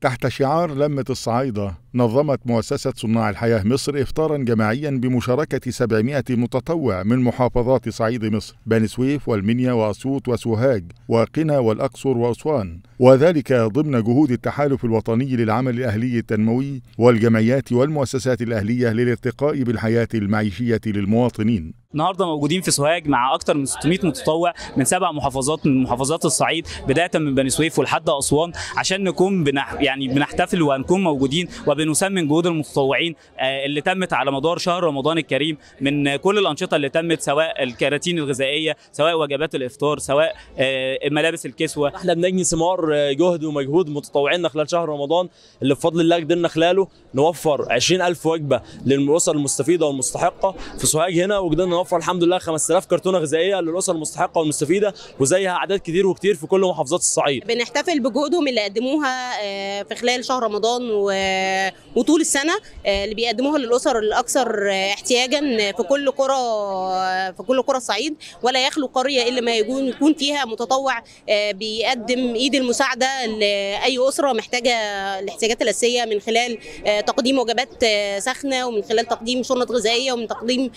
تحت شعار لمة الصعايدة نظمت مؤسسة صناع الحياة مصر إفطارا جماعيا بمشاركة 700 متطوع من محافظات صعيد مصر بني سويف والمنيا وأسيوط وسوهاج وقنا والأقصر وأسوان وذلك ضمن جهود التحالف الوطني للعمل الأهلي التنموي والجمعيات والمؤسسات الأهلية للارتقاء بالحياة المعيشية للمواطنين النهارده موجودين في سوهاج مع اكثر من 600 متطوع من سبع محافظات من محافظات الصعيد بدايه من بني سويف ولحد اسوان عشان نكون بنح يعني بنحتفل ونكون موجودين وبنسمي جهود المتطوعين آه، اللي تمت على مدار شهر رمضان الكريم من كل الانشطه اللي تمت سواء الكراتين الغذائيه سواء وجبات الافطار سواء آه، ملابس الكسوه احنا بنجني ثمار آه، جهد ومجهود متطوعينا خلال شهر رمضان اللي بفضل الله قدرنا خلاله نوفر 20000 وجبه للاسر المستفيده والمستحقه في سوهاج هنا وقدرنا بيوفر الحمد لله 5000 كرتونه غذائيه للاسر المستحقه والمستفيده وزيها اعداد كتير وكتير في كل محافظات الصعيد بنحتفل بجهودهم اللي قدموها آه، في خلال شهر رمضان وطول السنه آه، اللي بيقدموها للاسر الاكثر آه، احتياجا في كل قرى آه، في كل قرى الصعيد ولا يخلو قريه الا ما يكون يكون فيها متطوع بيقدم ايد المساعده لاي اسره محتاجه الاحتياجات الاساسيه من خلال تقديم وجبات سخنه ومن خلال تقديم شنط غذائيه ومن تقديم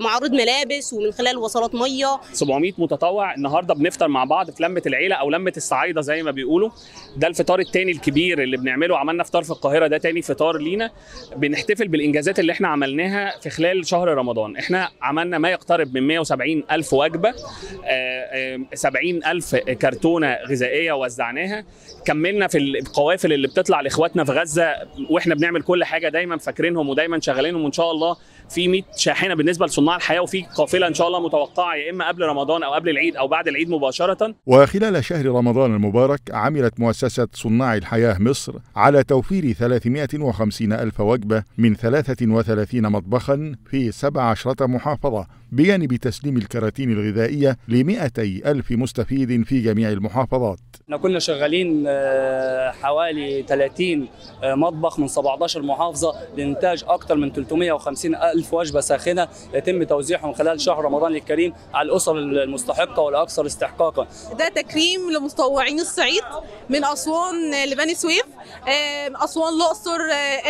معارض ملابس ومن خلال وصلات ميه 700 متطوع النهارده بنفطر مع بعض في لمه العيله او لمه الصعايده زي ما بيقولوا ده الفطار الثاني الكبير اللي بنعمله عملنا فطار في القاهره ده ثاني فطار لينا بنحتفل بالانجازات اللي احنا عملناها في خلال شهر رمضان احنا عملنا ما يقترب من 170 الف وجبه 70 آه، آه، الف كرتونه غذائيه وزعناها كملنا في القوافل اللي بتطلع لاخواتنا في غزه واحنا بنعمل كل حاجه دايما فاكرينهم ودايما شغالينهم وان شاء الله في 100 شاحنه بالنسبه لصناع الحياه وفي قافله ان شاء الله متوقعه يا اما قبل رمضان او قبل العيد او بعد العيد مباشره وخلال شهر رمضان المبارك عملت مؤسسه صناع الحياه مصر على توفير 350 الف وجبه من 33 مطبخا في 17 محافظه بجانب تسليم الكراتين الغذائية ل ألف مستفيد في جميع المحافظات احنا كنا شغالين آه، حوالي 30 آه، مطبخ من 17 محافظة لإنتاج أكثر من 350 ألف وجبة ساخنة يتم توزيعهم خلال شهر رمضان الكريم على الأسر المستحقة والأكثر استحقاقا ده تكريم لمتطوعين الصعيد من أسوان لبني سويف آه، أسوان الأقصر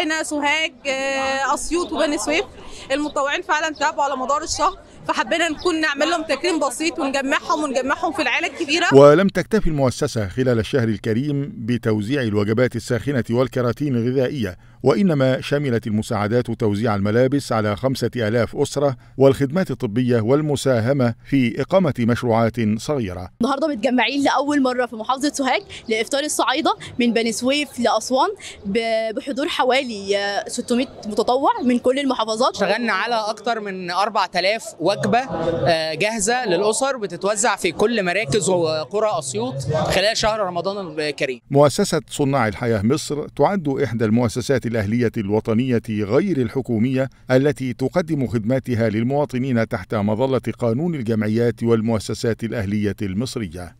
أنا سوهاج أسيوط وبني سويف المتطوعين فعلا تعبوا على مدار الشهر فحبينا نكون نعمل لهم تكريم بسيط ونجمعهم ونجمعهم في العيله الكبيره ولم تكتفي المؤسسه خلال الشهر الكريم بتوزيع الوجبات الساخنه والكراتين الغذائيه وإنما شملت المساعدات توزيع الملابس على خمسة آلاف أسرة والخدمات الطبية والمساهمة في إقامة مشروعات صغيرة النهاردة متجمعين لأول مرة في محافظة سوهاج لإفطار الصعايدة من بني سويف لأسوان بحضور حوالي 600 متطوع من كل المحافظات اشتغلنا على أكثر من 4000 وجبة آه، جاهزة للأسر بتتوزع في كل مراكز وقرى أسيوط خلال شهر رمضان الكريم مؤسسة صناع الحياة مصر تعد إحدى المؤسسات الأهلية الوطنية غير الحكومية التي تقدم خدماتها للمواطنين تحت مظلة قانون الجمعيات والمؤسسات الأهلية المصرية